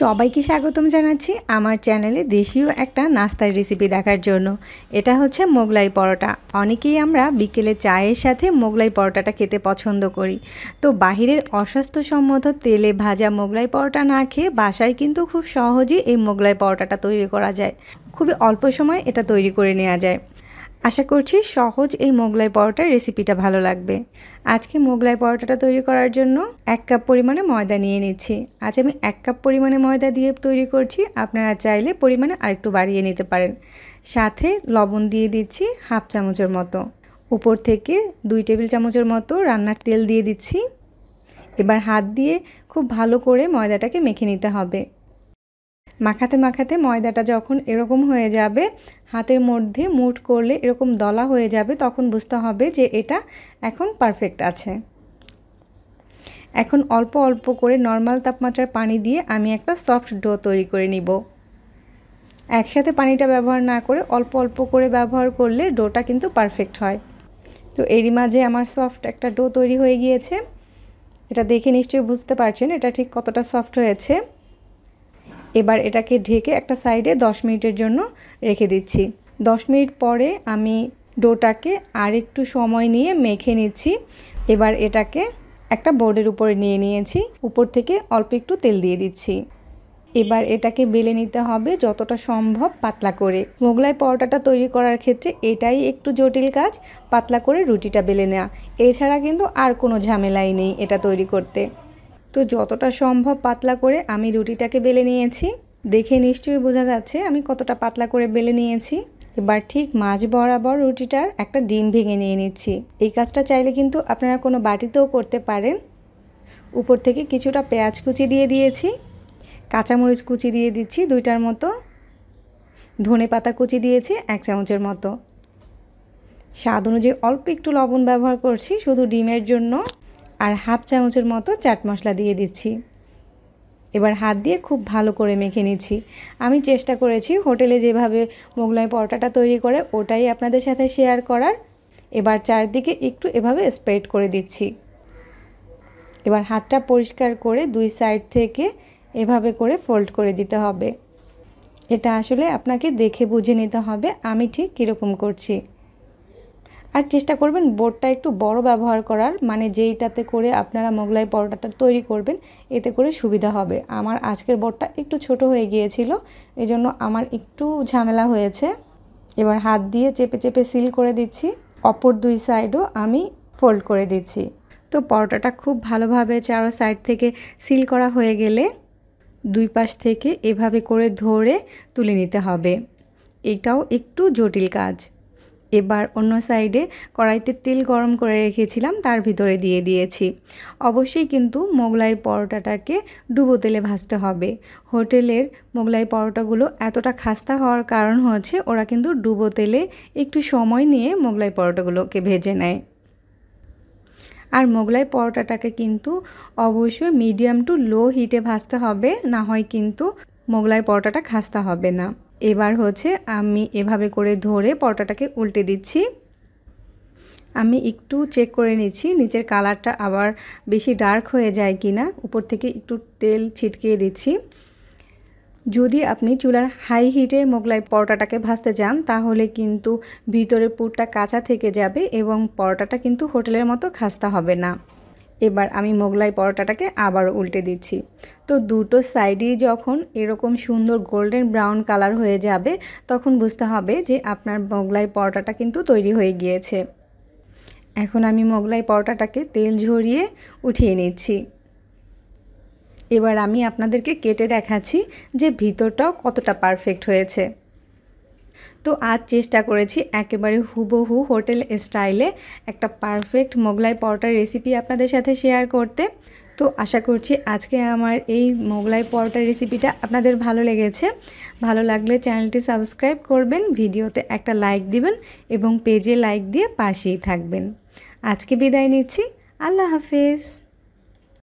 সবাইকে স্বাগতম জানাচ্ছি আমার চ্যানেলে দেশীয় একটা নাস্তার রেসিপি দেখার জন্য এটা হচ্ছে মোগলাই পরোটা অনেকেই আমরা বিকেলে চায়ের সাথে মোগলাই পরোটাটা খেতে পছন্দ করি তো বাহিরের অস্বাস্থ্যসম্মত তেলে ভাজা মোগলাই পরোটা না খেয়ে বাসায় কিন্তু খুব সহজেই এই মোগলাই পরোটাটা তৈরি করা যায় খুবই অল্প সময় এটা তৈরি করে নেওয়া যায় আশা করছি সহজ এই মোগলাই পরোটার রেসিপিটা ভালো লাগবে আজকে মোগলাই পরোটাটা তৈরি করার জন্য এক কাপ পরিমাণে ময়দা নিয়ে নিচ্ছি আজ আমি এক কাপ পরিমাণে ময়দা দিয়ে তৈরি করছি আপনারা চাইলে পরিমাণে আরেকটু বাড়িয়ে নিতে পারেন সাথে লবণ দিয়ে দিচ্ছি হাফ চামচের মতো উপর থেকে দুই টেবিল চামচের মতো রান্নার তেল দিয়ে দিচ্ছি এবার হাত দিয়ে খুব ভালো করে ময়দাটাকে মেখে নিতে হবে মাখাতে মাখাতে ময়দাটা যখন এরকম হয়ে যাবে হাতের মধ্যে মুট করলে এরকম দলা হয়ে যাবে তখন বুঝতে হবে যে এটা এখন পারফেক্ট আছে এখন অল্প অল্প করে নর্মাল তাপমাত্রার পানি দিয়ে আমি একটা সফট ডো তৈরি করে নিব একসাথে পানিটা ব্যবহার না করে অল্প অল্প করে ব্যবহার করলে ডোটা কিন্তু পারফেক্ট হয় তো এরই মাঝে আমার সফট একটা ডো তৈরি হয়ে গিয়েছে এটা দেখে নিশ্চয়ই বুঝতে পারছেন এটা ঠিক কতটা সফট হয়েছে এবার এটাকে ঢেকে একটা সাইডে 10 মিনিটের জন্য রেখে দিচ্ছি 10 মিনিট পরে আমি ডোটাকে আর একটু সময় নিয়ে মেখে নিচ্ছি এবার এটাকে একটা বোর্ডের উপরে নিয়ে নিয়েছি উপর থেকে অল্প একটু তেল দিয়ে দিচ্ছি এবার এটাকে বেলে নিতে হবে যতটা সম্ভব পাতলা করে মোগলাই পরোটাটা তৈরি করার ক্ষেত্রে এটাই একটু জটিল কাজ পাতলা করে রুটিটা বেলে নেওয়া এছাড়া কিন্তু আর কোনো ঝামেলাই নেই এটা তৈরি করতে তো যতটা সম্ভব পাতলা করে আমি রুটিটাকে বেলে নিয়েছি দেখে নিশ্চয়ই বোঝা যাচ্ছে আমি কতটা পাতলা করে বেলে নিয়েছি এবার ঠিক মাছ বরাবর রুটিটার একটা ডিম ভেঙে নিয়ে নিচ্ছি এই কাজটা চাইলে কিন্তু আপনারা কোনো বাটিতেও করতে পারেন উপর থেকে কিছুটা পেঁয়াজ কুচি দিয়ে দিয়েছি কাঁচামরিচ কুচি দিয়ে দিচ্ছি দুইটার মতো ধনে পাতা কুচি দিয়েছি এক চামচের মতো স্বাদ অনুযায়ী অল্প একটু লবণ ব্যবহার করছি শুধু ডিমের জন্য আর হাফ চামচের মতো চাট মশলা দিয়ে দিচ্ছি এবার হাত দিয়ে খুব ভালো করে মেখে নিচ্ছি আমি চেষ্টা করেছি হোটেলে যেভাবে মোগলাই পরোটাটা তৈরি করে ওটাই আপনাদের সাথে শেয়ার করার এবার চারদিকে একটু এভাবে স্প্রেড করে দিচ্ছি এবার হাতটা পরিষ্কার করে দুই সাইড থেকে এভাবে করে ফোল্ড করে দিতে হবে এটা আসলে আপনাকে দেখে বুঝে নিতে হবে আমি ঠিক কীরকম করছি আর চেষ্টা করবেন বোর্ডটা একটু বড় ব্যবহার করার মানে যেইটাতে করে আপনারা মোগলাই পরোটাটা তৈরি করবেন এতে করে সুবিধা হবে আমার আজকের বোর্ডটা একটু ছোট হয়ে গিয়েছিল এজন্য আমার একটু ঝামেলা হয়েছে এবার হাত দিয়ে চেপে চেপে সিল করে দিচ্ছি অপর দুই সাইডও আমি ফোল্ড করে দিচ্ছি তো পরোটাটা খুব ভালোভাবে চারো সাইড থেকে সিল করা হয়ে গেলে দুই পাশ থেকে এভাবে করে ধরে তুলে নিতে হবে এটাও একটু জটিল কাজ এবার অন্য সাইডে কড়াইতে তেল গরম করে রেখেছিলাম তার ভিতরে দিয়ে দিয়েছি অবশ্যই কিন্তু মোগলাই পরোটাটাকে ডুবো তেলে ভাজতে হবে হোটেলের মোগলাই পরোটাগুলো এতটা খাস্তা হওয়ার কারণ হচ্ছে ওরা কিন্তু ডুবো তেলে একটু সময় নিয়ে মোগলাই পরোটাগুলোকে ভেজে নেয় আর মোগলাই পরোটাটাকে কিন্তু অবশ্যই মিডিয়াম টু লো হিটে ভাজতে হবে না হয় কিন্তু মোগলাই পরোটাটা খাস্তা হবে না এবার হচ্ছে আমি এভাবে করে ধরে পরোটাটাকে উল্টে দিচ্ছি আমি একটু চেক করে নিচ্ছি নিচের কালারটা আবার বেশি ডার্ক হয়ে যায় কি না উপর থেকে একটু তেল ছিটকিয়ে দিচ্ছি যদি আপনি চুলার হাই হিটে মোগলাই পরোটাটাকে ভাজতে যান তাহলে কিন্তু ভিতরে পুরটা কাঁচা থেকে যাবে এবং পরোটাটা কিন্তু হোটেলের মতো খাস্তা হবে না এবার আমি মোগলাই পরোটাটাকে আবারও উল্টে দিচ্ছি তো দুটো সাইডই যখন এরকম সুন্দর গোল্ডেন ব্রাউন কালার হয়ে যাবে তখন বুঝতে হবে যে আপনার মোগলাই পরোটাটা কিন্তু তৈরি হয়ে গিয়েছে এখন আমি মোগলাই পরোটাটাকে তেল ঝরিয়ে উঠিয়ে নিচ্ছি এবার আমি আপনাদেরকে কেটে দেখাচ্ছি যে ভিতরটাও কতটা পারফেক্ট হয়েছে তো আজ চেষ্টা করেছি একেবারে হুবহু হোটেল স্টাইলে একটা পারফেক্ট মোগলাই পরোটার রেসিপি আপনাদের সাথে শেয়ার করতে তো আশা করছি আজকে আমার এই মোগলাই পরোটার রেসিপিটা আপনাদের ভালো লেগেছে ভালো লাগলে চ্যানেলটি সাবস্ক্রাইব করবেন ভিডিওতে একটা লাইক দিবেন এবং পেজে লাইক দিয়ে পাশেই থাকবেন আজকে বিদায় নিচ্ছি আল্লাহ হাফেজ